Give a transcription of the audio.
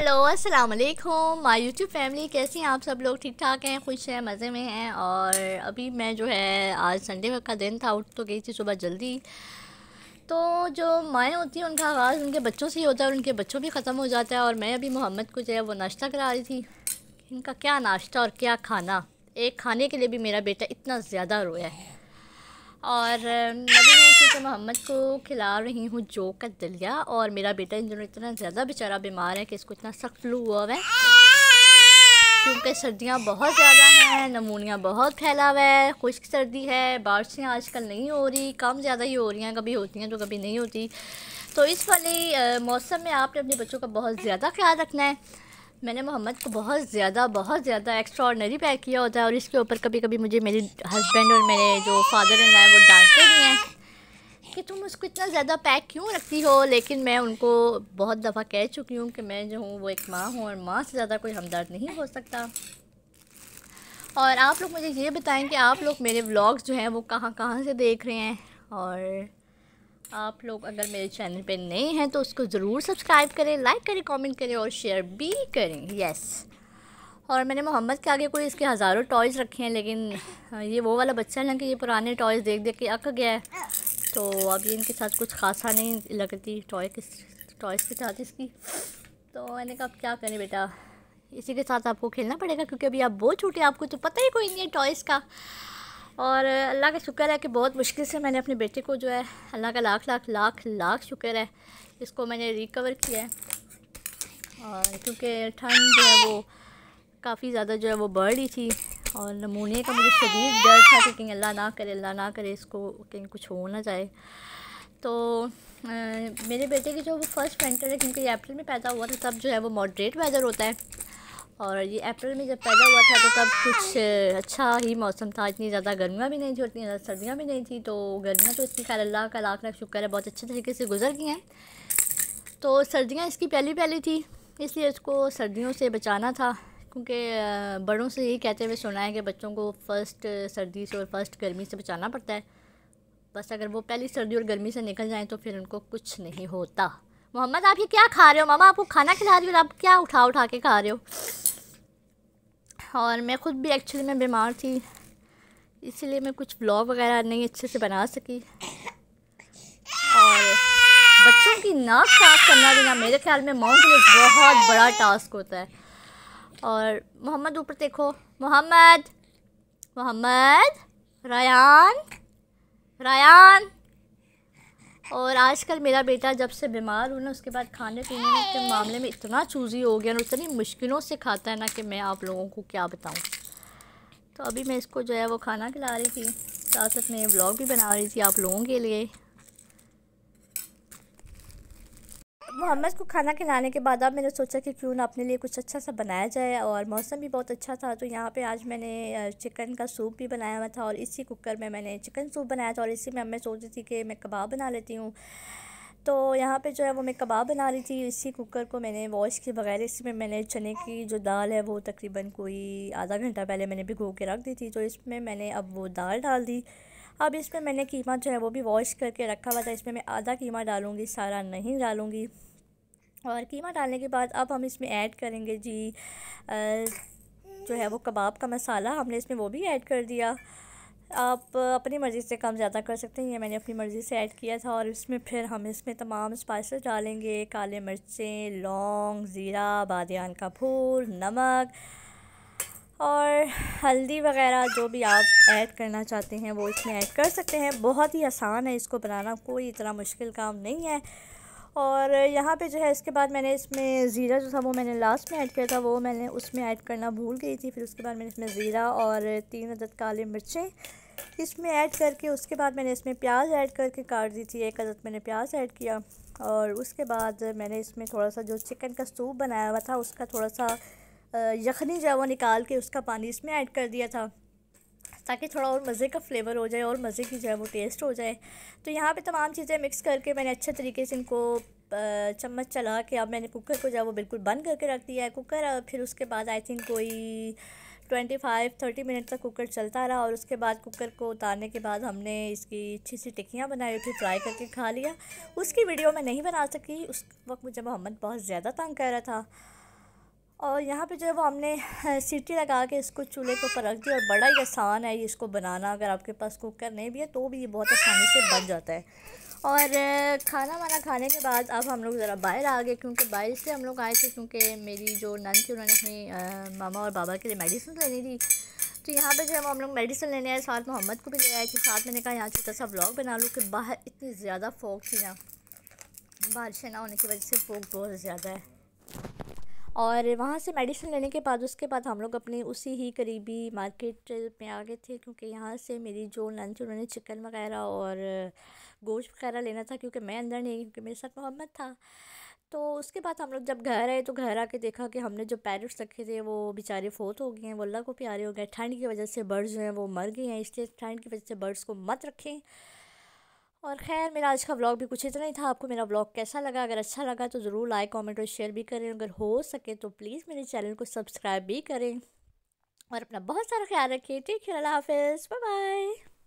hello अस्सलाम वालेकुम my YouTube family कैसी हैं आप सब लोग ठीक ठाक हैं खुश हैं मज़े में हैं और अभी मैं जो है आज संडे का दिन था उठ तो गई थी सुबह जल्दी तो जो माएँ होती हैं उनका आगाज़ उनके बच्चों से ही होता है और उनके बच्चों भी ख़त्म हो जाता है और मैं अभी मोहम्मद को जो है वो नाश्ता करा रही थी इनका क्या नाश्ता और क्या खाना एक खाने के लिए भी मेरा बेटा इतना ज़्यादा रोया है और मैं चूँकि तो मोहम्मद को खिला रही हूँ जो का दलिया और मेरा बेटा इन दिनों इतना ज़्यादा बेचारा बीमार है कि इसको इतना सख्त लू हुआ हुआ है क्योंकि सर्दियाँ बहुत ज़्यादा हैं नमूनिया बहुत फैला हुआ है खुश्क सर्दी है बारिशें आजकल नहीं हो रही कम ज़्यादा ही हो रही हैं कभी होती हैं तो कभी नहीं होती तो इस वाले मौसम में आपने अपने बच्चों का बहुत ज़्यादा ख्याल रखना है मैंने मोहम्मद को बहुत ज़्यादा बहुत ज़्यादा एक्स्ट्राऑर्डनरी पैक किया होता है और इसके ऊपर कभी कभी मुझे मेरे हस्बैंड और मेरे जो फादर इन लॉ वो डांटते भी हैं कि तुम उसको इतना ज़्यादा पैक क्यों रखती हो लेकिन मैं उनको बहुत दफ़ा कह चुकी हूँ कि मैं जो हूँ वो एक माँ हूँ और माँ से ज़्यादा कोई हमदर्द नहीं हो सकता और आप लोग मुझे ये बताएं कि आप लोग मेरे व्लॉग्स जो हैं वो कहाँ कहाँ से देख रहे हैं और आप लोग अगर मेरे चैनल पे नए हैं तो उसको ज़रूर सब्सक्राइब करें लाइक करें कमेंट करें और शेयर भी करें यस और मैंने मोहम्मद के आगे कोई इसके हज़ारों टॉयज़ रखे हैं लेकिन हाँ, ये वो वाला बच्चा है ना कि ये पुराने टॉयज़ देख देख के अक गया है तो अब ये इनके साथ कुछ खासा नहीं लगती टॉय किस टॉयज़ के साथ इसकी तो मैंने कहा क्या करें बेटा इसी के साथ आपको खेलना पड़ेगा क्योंकि अभी आप बहुत छोटे आपको तो पता ही कोई नहीं है टॉयज़ का और अल्लाह का शुक्र है कि बहुत मुश्किल से मैंने अपने बेटे को जो है अल्लाह का लाख लाख लाख लाख शुक्र है इसको मैंने रिकवर किया है और क्योंकि ठंड जो है वो काफ़ी ज़्यादा जो है वो बढ़ रही थी और नमूने का मुझे शदीद डर था कि कहीं अल्लाह ना करे अल्लाह ना करे इसको कहीं कुछ हो ना जाए तो आ, मेरे बेटे की जो वो फर्स्ट वेंटर है क्योंकि अप्रैल में पैदा हुआ था तब जो है वो मॉडरेट वेदर होता है और ये अप्रैल में जब पैदा हुआ था तो तब कुछ अच्छा ही मौसम था इतनी ज़्यादा गर्मियाँ भी नहीं थी उतनी ज़्यादा सर्दियाँ भी नहीं थी तो गर्मियाँ तो इसकी खैर अल्लाह का लाख लाख शुक्र है बहुत अच्छे तरीके से गुजर गई हैं तो सर्दियाँ इसकी पहली पहली थी इसलिए इसको सर्दियों से बचाना था क्योंकि बड़ों से यही कहते हुए सुना है कि बच्चों को फ़र्स्ट सर्दी से और फर्स्ट गर्मी से बचाना पड़ता है बस अगर वो पहली सर्दी और गर्मी से निकल जाएँ तो फिर उनको कुछ नहीं होता मोहम्मद आप ये क्या खा रहे हो मामा आपको खाना खिला रही हो और आप क्या उठा उठा के खा रहे हो और मैं ख़ुद भी एक्चुअली मैं बीमार थी इसीलिए मैं कुछ ब्लॉग वगैरह नहीं अच्छे से बना सकी और बच्चों की नाक साफ करना भी ना मेरे ख्याल में माओ के लिए बहुत बड़ा टास्क होता है और मोहम्मद ऊपर देखो मोहम्मद मोहम्मद रयान रयान और आजकल मेरा बेटा जब से बीमार हुआ ना उसके बाद खाने पीने के मामले में इतना चूज़ी हो गया ना इतनी मुश्किलों से खाता है ना कि मैं आप लोगों को क्या बताऊँ तो अभी मैं इसको जो है वो खाना खिला रही थी साथ साथ में ब्लॉग भी बना रही थी आप लोगों के लिए मोहम्मद को खाना खिलाने के बाद अब मैंने सोचा कि क्यों ना अपने लिए कुछ अच्छा सा बनाया जाए और मौसम भी बहुत अच्छा था तो यहाँ पे आज मैंने चिकन का सूप भी बनाया हुआ था और इसी कुकर में मैंने चिकन सूप बनाया था और इसी में मैं सोच रही थी कि मैं कबाब बना लेती हूँ तो यहाँ पे जो है वो मैं कबाब बना रही थी इसी कुकर को मैंने वॉश के बगैर इसी में मैंने चने की जो दाल है वो तकरीबन कोई आधा घंटा पहले मैंने भिगो के रख दी थी तो इसमें मैंने अब वो दाल डाल दी अब इसमें मैंने कीमा जो है वो भी वॉश करके रखा हुआ था इसमें मैं आधा कीमा डालूँगी सारा नहीं डालूँगी और कीमा डालने के बाद अब हम इसमें ऐड करेंगे जी आ, जो है वो कबाब का मसाला हमने इसमें वो भी ऐड कर दिया आप अपनी मर्ज़ी से कम ज़्यादा कर सकते हैं ये मैंने अपनी मर्ज़ी से ऐड किया था और इसमें फिर हम इसमें तमाम स्पाइसेस डालेंगे काले मिर्चें लौंग ज़ीरा बादियान का फूल नमक और हल्दी वगैरह जो भी आप ऐड करना चाहते हैं वो इसमें ऐड कर सकते हैं बहुत ही आसान है इसको बनाना कोई इतना मुश्किल काम नहीं है और यहाँ पे जो है इसके बाद मैंने इसमें ज़ीरा जो था वो मैंने लास्ट में ऐड किया था वो मैंने उसमें ऐड करना भूल गई थी फिर उसके बाद मैंने इसमें ज़ीरा और तीन अदद काले मिर्चें इसमें ऐड करके उसके बाद मैंने इसमें प्याज ऐड करके काट दी थी एक अदद मैंने प्याज ऐड किया और उसके बाद मैंने इसमें थोड़ा सा जो चिकन का सूप बनाया हुआ था उसका थोड़ा सा यखनी जो है वो निकाल के उसका पानी इसमें ऐड कर दिया था ताकि थोड़ा और मज़े का फ्लेवर हो जाए और मज़े की जो है वो टेस्ट हो जाए तो यहाँ पे तमाम चीज़ें मिक्स करके मैंने अच्छे तरीके से इनको चम्मच चला के अब मैंने कुकर को जब वो बिल्कुल बंद करके रख दिया है कुकर और फिर उसके बाद आई थिंक कोई ट्वेंटी फाइव थर्टी मिनट तक कुकर चलता रहा और उसके बाद कुकर को उतारने के बाद हमने इसकी अच्छी सी टिक्कियाँ बनाई थी फ्राई करके खा लिया उसकी वीडियो मैं नहीं बना सकी उस वक्त मुझे मोहम्मद बहुत ज़्यादा तंग कर रहा था और यहाँ पे जो है वो हमने सीटी लगा के इसको चूल्हे के ऊपर रख दिया और बड़ा ही आसान है इसको बनाना अगर आपके पास कुकर नहीं भी है तो भी ये बहुत आसानी से बन जाता है और खाना वाना खाने के बाद अब हम लोग ज़रा बाहर आ गए क्योंकि बाहर से हम लोग आए थे क्योंकि मेरी जो नन थी उन्होंने अपनी मामा और बाबा के लिए मेडिसिन लेनी थी तो यहाँ पे जो है हम लोग मेडिसिन लेने आए साथ मोहम्मद को भी ले आए थे साथ मैंने कहा यहाँ छोटा सा ब्लॉग बना लूँ कि बाहर इतनी ज़्यादा फोक थी ना बारिशें ना होने की वजह से फोक बहुत ज़्यादा है और वहाँ से मेडिसिन लेने के बाद उसके बाद हम लोग अपने उसी ही करीबी मार्केट में आ गए थे क्योंकि यहाँ से मेरी जो थी उन्होंने चिकन वगैरह और गोश्त वगैरह लेना था क्योंकि मैं अंदर नहीं क्योंकि मेरे साथ मोहम्मद था तो उसके बाद हम लोग जब घर आए तो घर आके देखा कि हमने जो पैरट्स रखे थे वो बेचारे फोत हो गए हैं वो अल्लाह को प्यारे हो गए ठंड की वजह से बर्ड्स जो हैं वो मर गए हैं इसलिए ठंड की वजह से बर्ड्स को मत रखें और खैर मेरा आज का व्लॉग भी कुछ इतना ही था आपको मेरा व्लॉग कैसा लगा अगर अच्छा लगा तो ज़रूर लाइक कमेंट और शेयर भी करें अगर हो सके तो प्लीज़ मेरे चैनल को सब्सक्राइब भी करें और अपना बहुत सारा ख्याल रखिए ठीक है अल्लाह हाफिज़ बाय बाय